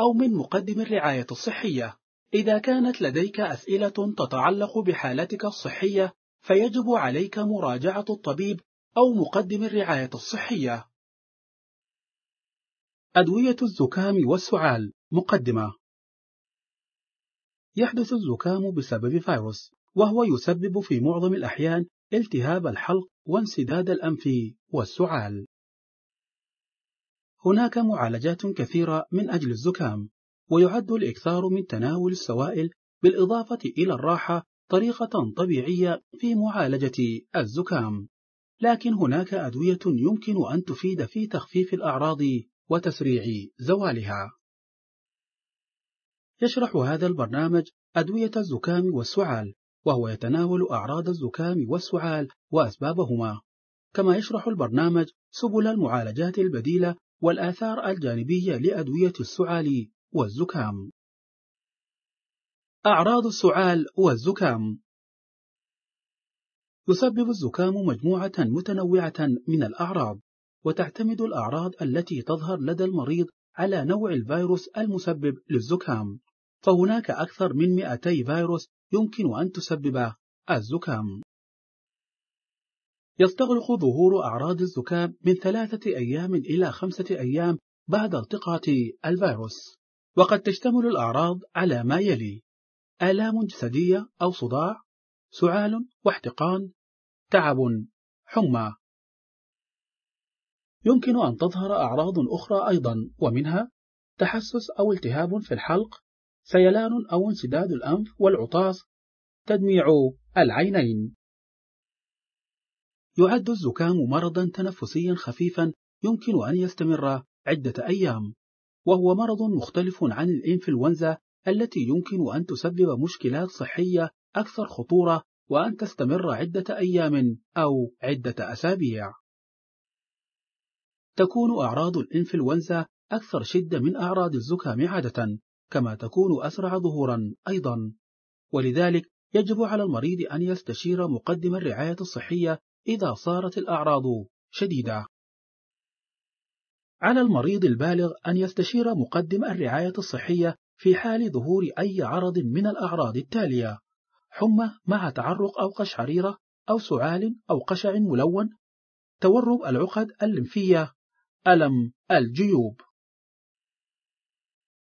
أو من مقدم الرعاية الصحية إذا كانت لديك أسئلة تتعلق بحالتك الصحية فيجب عليك مراجعة الطبيب أو مقدم الرعاية الصحية أدوية الزكام والسعال مقدمة يحدث الزكام بسبب فيروس وهو يسبب في معظم الأحيان التهاب الحلق وانسداد الأنف والسعال هناك معالجات كثيرة من أجل الزكام، ويعد الإكثار من تناول السوائل بالإضافة إلى الراحة طريقة طبيعية في معالجة الزكام، لكن هناك أدوية يمكن أن تفيد في تخفيف الأعراض وتسريع زوالها. يشرح هذا البرنامج أدوية الزكام والسعال، وهو يتناول أعراض الزكام والسعال وأسبابهما، كما يشرح البرنامج سبل المعالجات البديلة والآثار الجانبية لأدوية السعال والزكام أعراض السعال والزكام يسبب الزكام مجموعة متنوعة من الأعراض وتعتمد الأعراض التي تظهر لدى المريض على نوع الفيروس المسبب للزكام فهناك أكثر من 200 فيروس يمكن أن تسبب الزكام يستغرق ظهور أعراض الزكام من ثلاثة أيام إلى خمسة أيام بعد التقاط الفيروس وقد تشتمل الأعراض على ما يلي آلام جسدية أو صداع سعال واحتقان تعب حمى يمكن أن تظهر أعراض أخرى أيضا ومنها تحسس أو التهاب في الحلق سيلان أو انسداد الأنف والعطاس تدميع العينين يعد الزكام مرضا تنفسيا خفيفا يمكن أن يستمر عدة أيام وهو مرض مختلف عن الإنفلونزا التي يمكن أن تسبب مشكلات صحية أكثر خطورة وأن تستمر عدة أيام أو عدة أسابيع تكون أعراض الإنفلونزا أكثر شدة من أعراض الزكام عادة كما تكون أسرع ظهورا أيضا ولذلك يجب على المريض أن يستشير مقدم الرعاية الصحية إذا صارت الأعراض شديدة على المريض البالغ أن يستشير مقدم الرعاية الصحية في حال ظهور أي عرض من الأعراض التالية حمى مع تعرق أو قشعريرة أو سعال أو قشع ملون تورم العقد اللمفية ألم الجيوب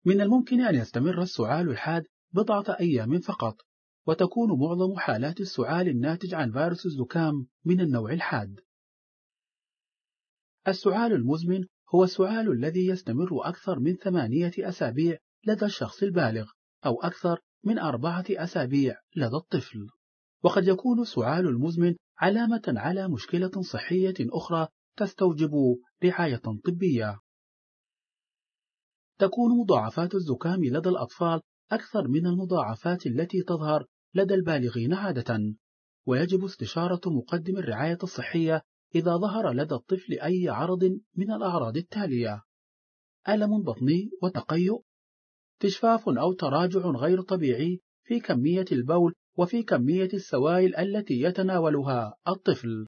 من الممكن أن يستمر السعال الحاد بضعة أيام فقط وتكون معظم حالات السعال الناتج عن فيروس الزكام من النوع الحاد. السعال المزمن هو السعال الذي يستمر أكثر من ثمانية أسابيع لدى الشخص البالغ أو أكثر من أربعة أسابيع لدى الطفل. وقد يكون السعال المزمن علامة على مشكلة صحية أخرى تستوجب رعاية طبية. تكون مضاعفات الزكام لدى الأطفال أكثر من المضاعفات التي تظهر لدى البالغين عادة، ويجب استشارة مقدم الرعاية الصحية إذا ظهر لدى الطفل أي عرض من الأعراض التالية: ألم بطني وتقيؤ، تشفاف أو تراجع غير طبيعي في كمية البول وفي كمية السوائل التي يتناولها الطفل.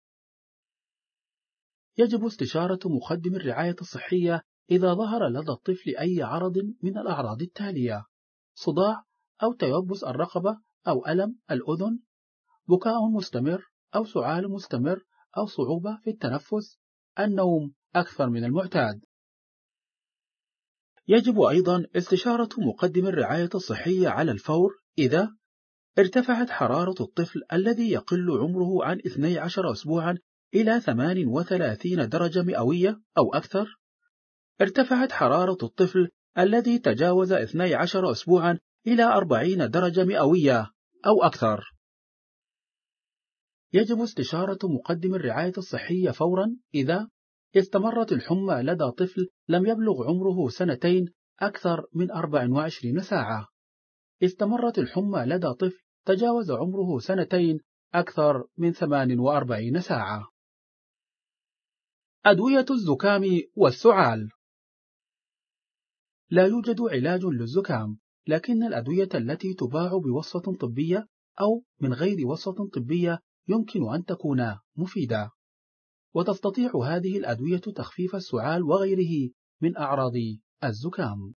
يجب استشارة مقدم الرعاية الصحية إذا ظهر لدى الطفل أي عرض من الأعراض التالية: صداع أو تيبس الرقبة أو ألم الأذن بكاء مستمر أو سعال مستمر أو صعوبة في التنفس النوم أكثر من المعتاد يجب أيضا استشارة مقدم الرعاية الصحية على الفور إذا ارتفعت حرارة الطفل الذي يقل عمره عن 12 أسبوعا إلى 38 درجة مئوية أو أكثر ارتفعت حرارة الطفل الذي تجاوز 12 أسبوعا إلى 40 درجة مئوية أو أكثر يجب استشارة مقدم الرعاية الصحية فورا إذا استمرت الحمى لدى طفل لم يبلغ عمره سنتين أكثر من 24 ساعة استمرت الحمى لدى طفل تجاوز عمره سنتين أكثر من 48 ساعة أدوية الزكام والسعال لا يوجد علاج للزكام لكن الأدوية التي تباع بوصفة طبية أو من غير وصفة طبية يمكن أن تكون مفيدة وتستطيع هذه الأدوية تخفيف السعال وغيره من أعراض الزكام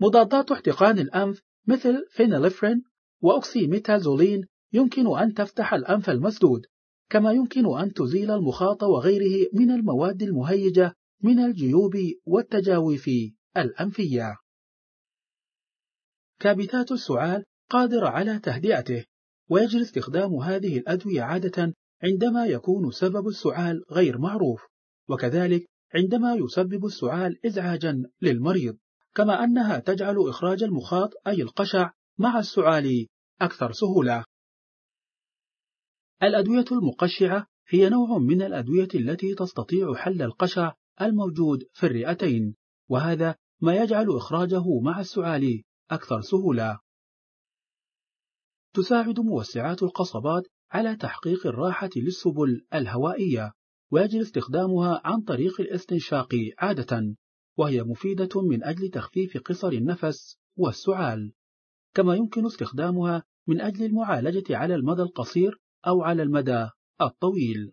مضادات احتقان الأنف مثل فينيليفرين وأوكسيميتازولين يمكن أن تفتح الأنف المسدود كما يمكن أن تزيل المخاط وغيره من المواد المهيجة من الجيوب والتجاوف الأنفية. كابتات السعال قادرة على تهدئته، ويجري استخدام هذه الأدوية عادة عندما يكون سبب السعال غير معروف، وكذلك عندما يسبب السعال إزعاجا للمريض، كما أنها تجعل إخراج المخاط أي القشع مع السعال أكثر سهولة. الأدوية المقشعة هي نوع من الأدوية التي تستطيع حل القشع الموجود في الرئتين وهذا ما يجعل إخراجه مع السعال أكثر سهولة تساعد موسعات القصبات على تحقيق الراحة للسبل الهوائية ويجري استخدامها عن طريق الاستنشاق عادة وهي مفيدة من أجل تخفيف قصر النفس والسعال كما يمكن استخدامها من أجل المعالجة على المدى القصير أو على المدى الطويل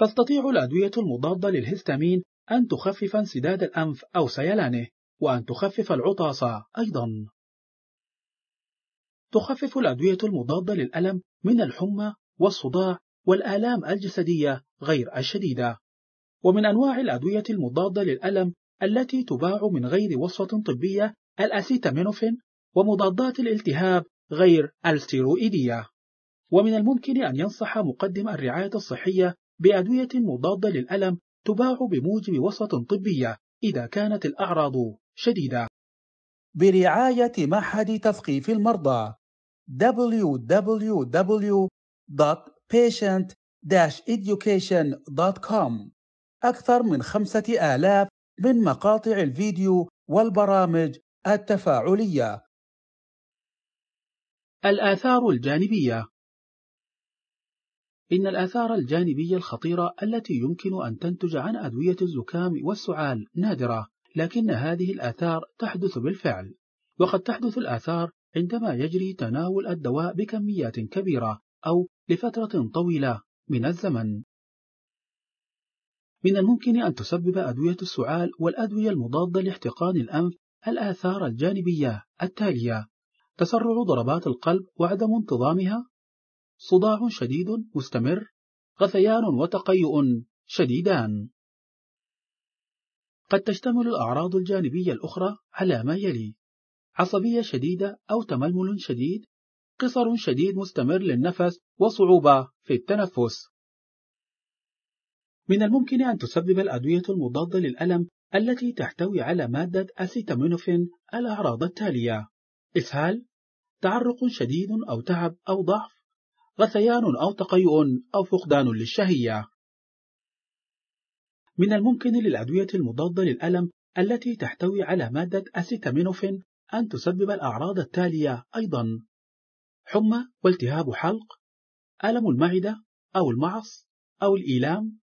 تستطيع الأدوية المضادة للهستامين أن تخفف انسداد الأنف أو سيلانه وأن تخفف العطاسة أيضا تخفف الأدوية المضادة للألم من الحمى والصداع والآلام الجسدية غير الشديدة ومن أنواع الأدوية المضادة للألم التي تباع من غير وصفة طبية الأسيتامينوفين ومضادات الالتهاب غير الستيرويدية ومن الممكن أن ينصح مقدم الرعاية الصحية بأدوية مضادة للألم تباع بموجب وصفة طبية إذا كانت الأعراض شديدة برعاية معهد تثقيف المرضى www.patient-education.com أكثر من خمسة آلاف من مقاطع الفيديو والبرامج التفاعلية الآثار الجانبية إن الآثار الجانبية الخطيرة التي يمكن أن تنتج عن أدوية الزكام والسعال نادرة، لكن هذه الآثار تحدث بالفعل، وقد تحدث الآثار عندما يجري تناول الدواء بكميات كبيرة أو لفترة طويلة من الزمن. من الممكن أن تسبب أدوية السعال والأدوية المضادة لاحتقان الأنف الآثار الجانبية التالية: تسرع ضربات القلب وعدم انتظامها صداع شديد مستمر غثيان وتقيؤ شديدان قد تشتمل الأعراض الجانبية الأخرى على ما يلي عصبية شديدة أو تململ شديد قصر شديد مستمر للنفس وصعوبة في التنفس من الممكن أن تسبب الأدوية المضادة للألم التي تحتوي على مادة أسيتامينوفين الأعراض التالية إسهال تعرق شديد أو تعب أو ضعف غثيان أو تقيؤ أو فقدان للشهية. من الممكن للأدوية المضادة للألم التي تحتوي على مادة أسيتامينوفين أن تسبب الأعراض التالية أيضا: حمى والتهاب حلق، ألم المعدة أو المعص أو الإيلام،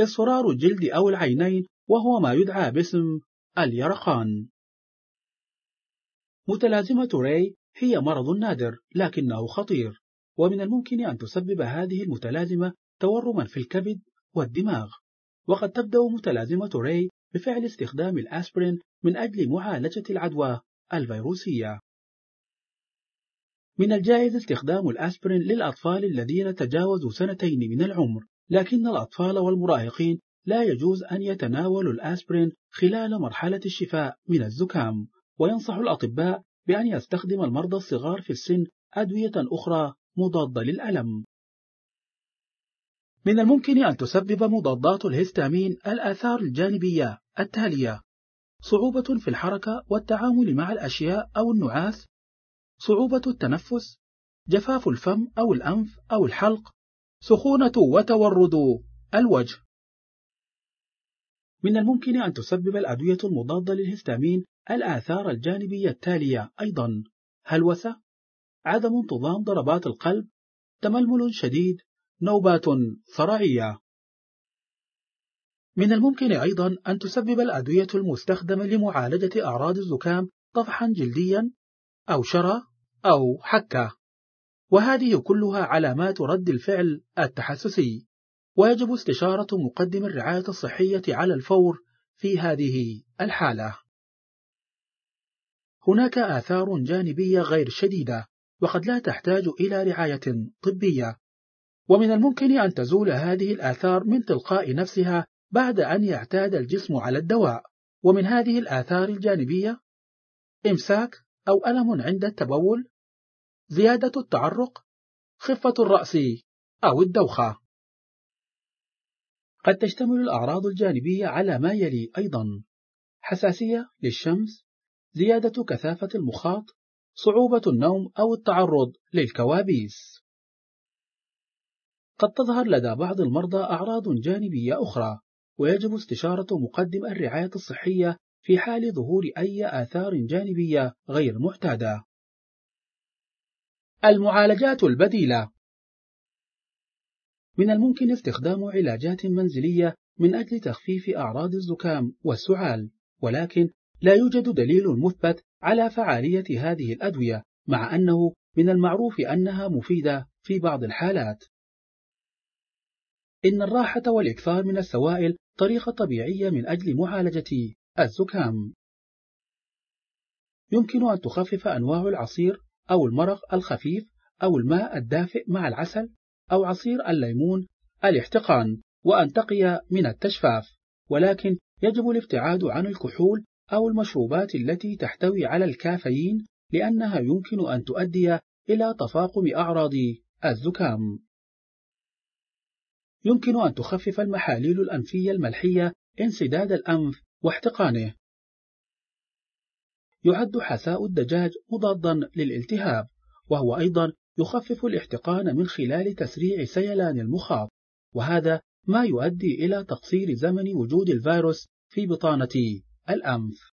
إصرار الجلد أو العينين وهو ما يدعى باسم اليرقان. متلازمة راي هي مرض نادر لكنه خطير، ومن الممكن أن تسبب هذه المتلازمة تورما في الكبد والدماغ وقد تبدأ متلازمة ري بفعل استخدام الأسبرين من أجل معالجة العدوى الفيروسية من الجائز استخدام الأسبرين للأطفال الذين تجاوزوا سنتين من العمر لكن الأطفال والمراهقين لا يجوز أن يتناولوا الأسبرين خلال مرحلة الشفاء من الزكام وينصح الأطباء بأن يستخدم المرضى الصغار في السن أدوية أخرى مضادة للألم من الممكن أن تسبب مضادات الهستامين الآثار الجانبية التالية صعوبة في الحركة والتعامل مع الأشياء أو النعاس صعوبة التنفس جفاف الفم أو الأنف أو الحلق سخونة وتورد الوجه من الممكن أن تسبب الأدوية المضادة للهستامين الآثار الجانبية التالية أيضا هلوسة عدم انتظام ضربات القلب تململ شديد نوبات ثرائية من الممكن أيضا أن تسبب الأدوية المستخدمة لمعالجة أعراض الزكام طفحا جلديا أو شرى أو حكة وهذه كلها علامات رد الفعل التحسسي ويجب استشارة مقدم الرعاية الصحية على الفور في هذه الحالة هناك آثار جانبية غير شديدة وقد لا تحتاج إلى رعاية طبية ومن الممكن أن تزول هذه الآثار من تلقاء نفسها بعد أن يعتاد الجسم على الدواء ومن هذه الآثار الجانبية إمساك أو ألم عند التبول زيادة التعرق خفة الرأس أو الدوخة قد تشتمل الأعراض الجانبية على ما يلي أيضا حساسية للشمس زيادة كثافة المخاط صعوبة النوم أو التعرض للكوابيس. قد تظهر لدى بعض المرضى أعراض جانبية أخرى، ويجب استشارة مقدم الرعاية الصحية في حال ظهور أي آثار جانبية غير معتادة. المعالجات البديلة من الممكن استخدام علاجات منزلية من أجل تخفيف أعراض الزكام والسعال، ولكن لا يوجد دليل مثبت على فعالية هذه الأدوية مع أنه من المعروف أنها مفيدة في بعض الحالات إن الراحة والإكثار من السوائل طريقة طبيعية من أجل معالجة الزكام يمكن أن تخفف أنواع العصير أو المرق الخفيف أو الماء الدافئ مع العسل أو عصير الليمون الاحتقان وأن تقي من التجفاف ولكن يجب الابتعاد عن الكحول أو المشروبات التي تحتوي على الكافيين لأنها يمكن أن تؤدي إلى تفاقم أعراض الزكام. يمكن أن تخفف المحاليل الأنفية الملحية انسداد الأنف واحتقانه. يعد حساء الدجاج مضادا للالتهاب، وهو أيضا يخفف الاحتقان من خلال تسريع سيلان المخاط، وهذا ما يؤدي إلى تقصير زمن وجود الفيروس في بطانة الأنف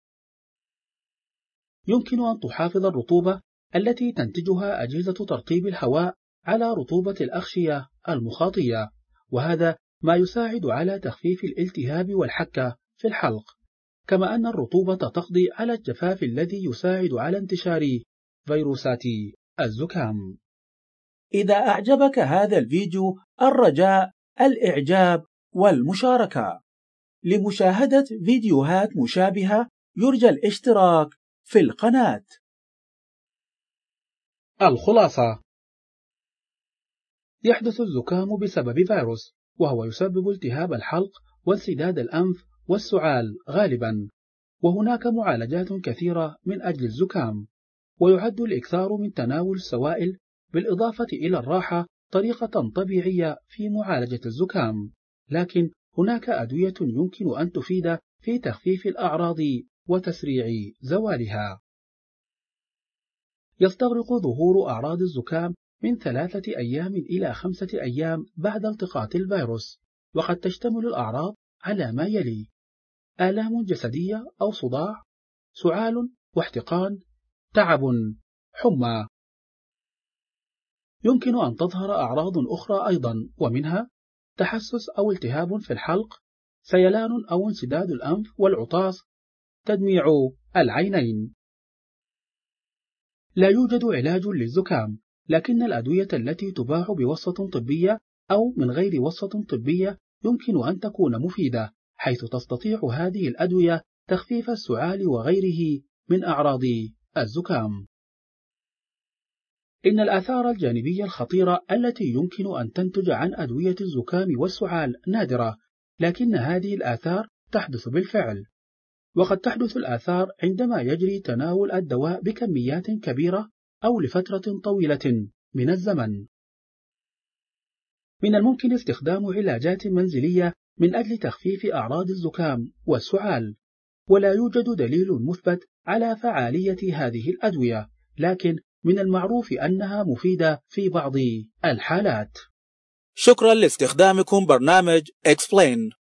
يمكن أن تحافظ الرطوبة التي تنتجها أجهزة ترطيب الهواء على رطوبة الأغشية المخاطية وهذا ما يساعد على تخفيف الالتهاب والحكة في الحلق كما أن الرطوبة تقضي على الجفاف الذي يساعد على انتشار فيروسات الزكام إذا أعجبك هذا الفيديو الرجاء الإعجاب والمشاركة لمشاهدة فيديوهات مشابهة يرجى الاشتراك في القناة. الخلاصة يحدث الزكام بسبب فيروس، وهو يسبب التهاب الحلق وانسداد الأنف والسعال غالبًا، وهناك معالجات كثيرة من أجل الزكام، ويعد الإكثار من تناول السوائل بالإضافة إلى الراحة طريقة طبيعية في معالجة الزكام، لكن هناك أدوية يمكن أن تفيد في تخفيف الأعراض وتسريع زوالها. يستغرق ظهور أعراض الزكام من ثلاثة أيام إلى خمسة أيام بعد التقاط الفيروس، وقد تشتمل الأعراض على ما يلي: آلام جسدية أو صداع، سعال واحتقان، تعب، حمى. يمكن أن تظهر أعراض أخرى أيضا، ومنها تحسس أو التهاب في الحلق سيلان أو انسداد الأنف والعطاس تدميع العينين لا يوجد علاج للزكام لكن الأدوية التي تباع بوسط طبية أو من غير وسط طبية يمكن أن تكون مفيدة حيث تستطيع هذه الأدوية تخفيف السعال وغيره من أعراض الزكام إن الآثار الجانبية الخطيرة التي يمكن أن تنتج عن أدوية الزكام والسعال نادرة، لكن هذه الآثار تحدث بالفعل، وقد تحدث الآثار عندما يجري تناول الدواء بكميات كبيرة أو لفترة طويلة من الزمن. من الممكن استخدام علاجات منزلية من أجل تخفيف أعراض الزكام والسعال، ولا يوجد دليل مثبت على فعالية هذه الأدوية، لكن من المعروف أنها مفيدة في بعض الحالات شكرا لاستخدامكم برنامج Explain